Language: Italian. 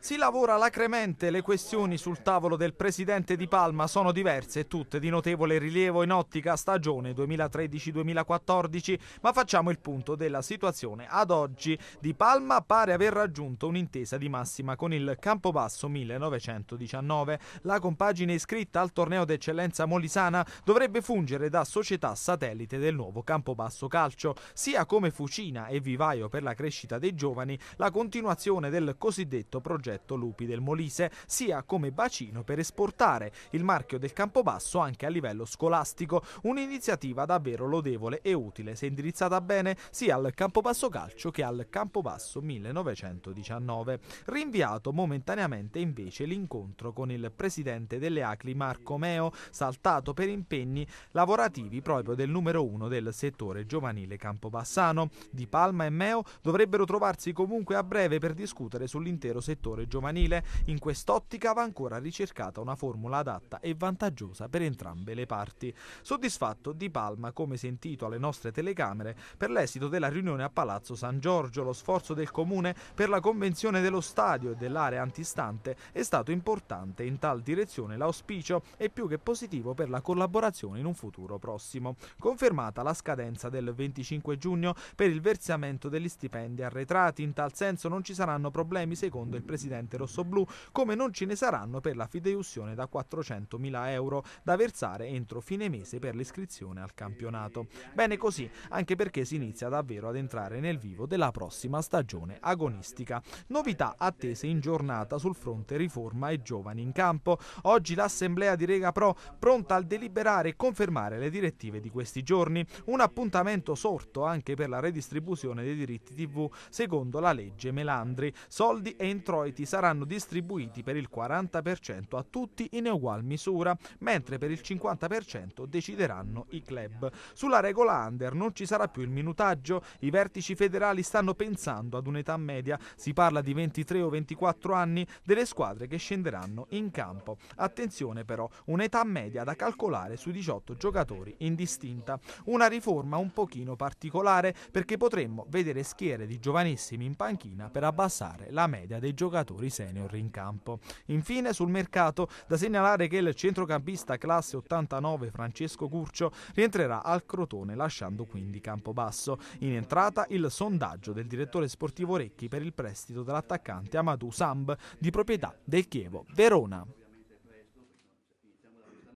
Si lavora lacrimente, le questioni sul tavolo del presidente di Palma sono diverse, tutte di notevole rilievo in ottica stagione 2013-2014, ma facciamo il punto della situazione. Ad oggi Di Palma pare aver raggiunto un'intesa di massima con il Campobasso 1919. La compagine iscritta al torneo d'eccellenza molisana dovrebbe fungere da società satellite del nuovo Campobasso Calcio, sia come fucina e vivaio per la crescita dei giovani, la continuazione del cosiddetto progetto progetto Lupi del Molise sia come bacino per esportare il marchio del Campobasso anche a livello scolastico, un'iniziativa davvero lodevole e utile se indirizzata bene sia al Campobasso Calcio che al Campobasso 1919. Rinviato momentaneamente invece l'incontro con il presidente delle ACLI Marco Meo, saltato per impegni lavorativi proprio del numero uno del settore giovanile Campobassano. Di Palma e Meo dovrebbero trovarsi comunque a breve per discutere sull'intero settore settore giovanile, in quest'ottica va ancora ricercata una formula adatta e vantaggiosa per entrambe le parti. Soddisfatto Di Palma, come sentito alle nostre telecamere, per l'esito della riunione a Palazzo San Giorgio, lo sforzo del Comune per la convenzione dello stadio e dell'area antistante è stato importante in tal direzione l'auspicio è più che positivo per la collaborazione in un futuro prossimo. Confermata la scadenza del 25 giugno per il versamento degli stipendi arretrati, in tal senso non ci saranno problemi secondo il Presidente presidente rossoblù, come non ce ne saranno per la fideiussione da 400.000 euro da versare entro fine mese per l'iscrizione al campionato. Bene così, anche perché si inizia davvero ad entrare nel vivo della prossima stagione agonistica. Novità attese in giornata sul fronte riforma e giovani in campo. Oggi l'assemblea di Rega Pro pronta al deliberare e confermare le direttive di questi giorni, un appuntamento sorto anche per la redistribuzione dei diritti TV secondo la legge Melandri. Soldi e introiti redditi saranno distribuiti per il 40% a tutti in ugual misura, mentre per il 50% decideranno i club. Sulla regola under non ci sarà più il minutaggio, i vertici federali stanno pensando ad un'età media, si parla di 23 o 24 anni delle squadre che scenderanno in campo. Attenzione però, un'età media da calcolare sui 18 giocatori indistinta. Una riforma un pochino particolare perché potremmo vedere schiere di giovanissimi in panchina per abbassare la media dei giocatori giocatori senior in campo. Infine sul mercato da segnalare che il centrocampista classe 89 Francesco Curcio rientrerà al Crotone lasciando quindi Campobasso. In entrata il sondaggio del direttore sportivo Recchi per il prestito dell'attaccante Amadou Samb di proprietà del Chievo Verona.